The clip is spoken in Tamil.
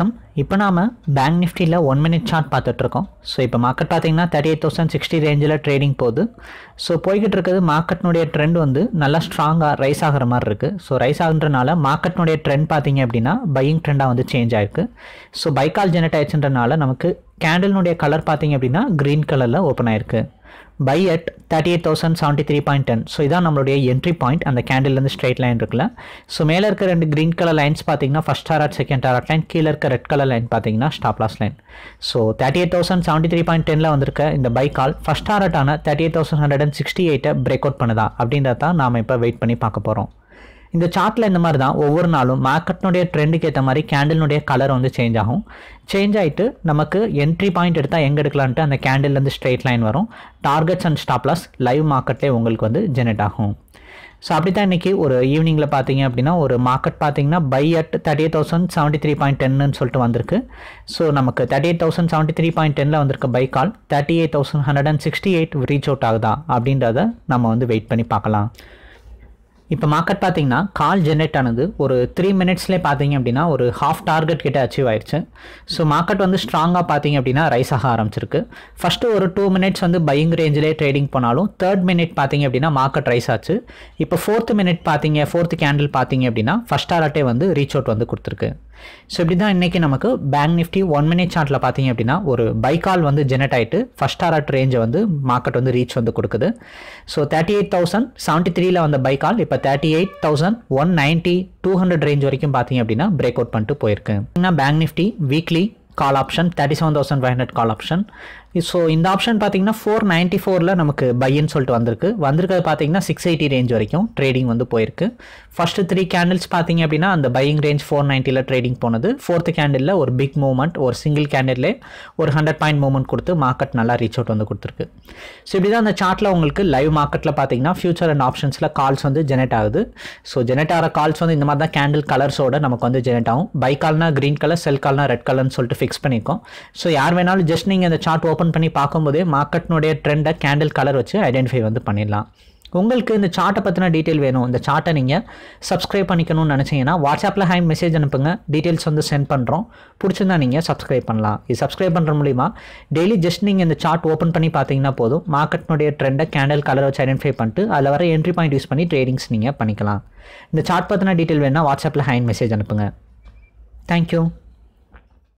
வணக்கம் இப்போ நாம பேங்க் நிஃப்டியில் ஒன் மினிட் சார்ட் பார்த்துட்டு இருக்கோம் ஸோ இப்போ மார்க்கெட் பார்த்தீங்கன்னா தேர்ட்டி எயிட் தௌசண்ட் சிக்ஸ்டி ரேஞ்சில் ட்ரேடிங் போகுது ஸோ போய்கிட்டு இருக்கிறது மார்க்கெட்னுடைய ட்ரெண்ட் வந்து நல்லா ஸ்ட்ராங்காக ரைஸ் ஆகிற மாதிரி இருக்குது ஸோ ரைஸ் ஆகுன்றனால மார்க்கெட்னுடைய ட்ரெண்ட் பார்த்தீங்க அப்படின்னா பையிங் ட்ரெண்டாக வந்து சேஞ்ச் ஆயிருக்கு ஸோ பைக்கால் ஜெனரேட் ஆயிடுச்சுன்றனால நமக்கு கேண்டில்னுடைய கலர் பார்த்தீங்க அப்படின்னா க்ரீன் கலரில் ஓப்பன் ஆயிருக்கு buy at thirty eight thousand seventy three point ten so இதான் நம்மளுடைய என்ட்ரி பாயிண்ட் அந்த கேண்டில்லேருந்து ஸ்ட்ரைட் லைன் இருக்குல்ல ஸோ மேலே இருக்க ரெண்டு க்ரீன் கலர் லைன்ஸ் பார்த்தீங்கன்னா first target second target line கீழே இருக்க ரெட் கலர் லைன் பார்த்தீங்கன்னா stop loss line so thirty eight thousand seventy three point டென்ல வந்திருக்க இந்த பை கால் ஃபஸ்ட் ஆன thirty eight thousand hundred and sixty எயிட்டை பிரேக் அவுட் பண்ணுதா அப்படின்றத தான் நாம் இப்போ வெயிட் பண்ணி பார்க்க போகிறோம் இந்த சார்ட்டில் இந்த மாதிரி தான் ஒவ்வொரு நாளும் மார்க்கெட்னுடைய ட்ரெண்டுக்கு ஏற்ற மாதிரி கேண்டில்னுடைய கலர் வந்து சேஞ்ச் ஆகும் சேஞ்ச் ஆகிட்டு நமக்கு என்ட்ரி பாயிண்ட் எடுத்தால் எங்கே எடுக்கலான்ட்டு அந்த கேண்டில்லேருந்து ஸ்ட்ரெயிட் லைன் வரும் டார்கெட்ஸ் அண்ட் ஸ்டாப்லாஸ் லைவ் மார்க்கெட்டே உங்களுக்கு வந்து ஜெனரேட் ஆகும் ஸோ அப்படி தான் இன்றைக்கி ஒரு ஈவினிங்கில் பார்த்தீங்க அப்படின்னா ஒரு மார்க்கெட் பார்த்தீங்கன்னா buy at thirty eight thousand seventy three point டென்னு சொல்லிட்டு வந்திருக்கு ஸோ நமக்கு thirty eight thousand seventy three point டெனில் வந்திருக்க buy call thirty eight thousand hundred and sixty eight reach out ஆகுதா அப்படின்றத நம்ம வந்து வெயிட் பண்ணி பார்க்கலாம் இப்போ மார்க்கெட் பார்த்தீங்கன்னா கால் ஜென்ரேட் ஆனது ஒரு த்ரீ மினிட்ஸ்லேயே பார்த்தீங்க அப்படின்னா ஒரு ஹாஃப் டார்கெட் கிட்ட அச்சீவ் ஆயிடுச்சு ஸோ மார்க்கெட் வந்து ஸ்ட்ராங்காக பார்த்தீங்க அப்படின்னா ரைஸ் ஆக ஆரம்பிச்சிருக்கு ஃபஸ்ட்டு ஒரு டூ மினிட்ஸ் வந்து பையிங் ரேஞ்சிலே ட்ரேடிங் போனாலும் தேர்ட் மினிட் பார்த்தீங்க அப்படின்னா மார்க்கெட் ரைஸ் ஆச்சு இப்போ ஃபோர்த்து மினிட் பார்த்தீங்க ஃபோர்த்து கேண்டில் பார்த்தீங்க அப்படின்னா ஃபஸ்ட் ஆர்ட்டே வந்து ரீச் அவுட் வந்து கொடுத்துருக்கு ஸோ இப்படி தான் இன்றைக்கி நமக்கு பேங்க் நிஃப்டி ஒன் மினிட் சார்ட்டில் பார்த்தீங்க அப்படின்னா ஒரு பைக்கால் வந்து ஜெனரேட் ஆகிட்டு ஃபஸ்ட் டாரட் ரேஞ்சை வந்து மார்க்கெட் வந்து ரீச் வந்து கொடுக்குது so thirty eight thousand seventy த்ரீல வந்த பைக்கால் இப்போ thirty eight thousand one ninety two hundred range வரைக்கும் பார்த்தீங்க அப்படின்னா பிரேக் அவுட் பண்ணிட்டு போயிருக்கு bank Nifty weekly call option thirty seven thousand five hundred call option so இந்த ஆப்ஷன் பார்த்தீங்கன்னா ஃபோர் நைன்ட்டி ஃபோரில் நமக்கு பையன்னு சொல்லிட்டு வந்திருக்கு வந்திருக்கிறது பார்த்தீங்கன்னா சிக்ஸ் எயிட்டி ரேஞ்ச் வரைக்கும் ட்ரேடிங் வந்து போயிருக்கு ஃபஸ்ட்டு த்ரீ கேண்டில்ஸ் பார்த்தீங்க அப்படின்னா அந்த பையிங் ரேஞ்ச் ஃபோர் நைன்ட்டியில் ட்ரேடிங் போனது ஃபோர்த் கேண்டிலில் ஒரு பிக் மூவ்மெண்ட் ஒரு சிங்கிள் கேண்டில்லே ஒரு ஹண்ட்ரட் பாயிண்ட் மூவ்மெண்ட் கொடுத்து மார்க்கெட் நல்லா ரீச் அவுட் வந்து கொடுத்துருக்கு ஸோ இப்படி தான் அந்த சார்ட்டில் உங்களுக்கு லைவ் மார்க்கெட்டில் பார்த்தீங்கன்னா ஃபியூச்சர் அண்ட் ஆப்ஷன்ஸில் கால்ஸ் வந்து ஜெனரேட் ஆகுது ஸோ ஜெனரேட் ஆகிற கால்ஸ் வந்து இந்த மாதிரி தான் கேண்டில் கலர்ஸோட நமக்கு வந்து ஜெனரேட் ஆகும் பை கால்னா க்ரீன் கலர் செல் கால்னா ரெட் கலர்னு சொல்லிட்டு ஃபிக்ஸ் பண்ணியிருக்கோம் ஸோ யார் வேணாலும் ஜஸ்ட் நீங்கள் அந்த சார்ட் ஓப்பன் ஓப்பன் பண்ணி பார்க்கும்போதே மார்க்கெட்னுடைய ட்ரெண்டை கேண்டில் கலர் வச்சு ஐடென்டிஃபை வந்து பண்ணிடலாம் உங்களுக்கு இந்த சார்ட்டை பற்றின டீட்டெயில் வேணும் இந்த சார்ட்டை நீங்கள் சப்ஸ்கிரைப் பண்ணிக்கணும்னு நினச்சிங்கன்னா வாட்ஸ்அப்பில் ஹேண்ட் மெசேஜ் அனுப்புங்க டீட்டெயில்ஸ் வந்து சென்ட் பண்ணுறோம் பிடிச்சிருந்தா நீங்கள் சப்ஸ்கிரைப் பண்ணலாம் இது சப்ஸ்கிரைப் பண்ணுற மூலிமா டெய்லி ஜஸ்ட் நீங்கள் இந்த சார்ட் ஓப்பன் பண்ணி பார்த்தீங்கன்னா போதும் மார்க்கெட்னுடைய ட்ரெண்டை கேண்டல் கலர் வச்சு ஐடென்டிஃபை பண்ணிட்டு அதில் வர என்ட்ரி பாயிண்ட் யூஸ் பண்ணி ட்ரேடிங்ஸ் நீங்கள் பண்ணிக்கலாம் இந்த சார்ட் பற்றின டீட்டெயில் வேணும்னா வாட்ஸ்அப்பில் ஹேண்ட் மெசேஜ் அனுப்புங்க தேங்க்யூ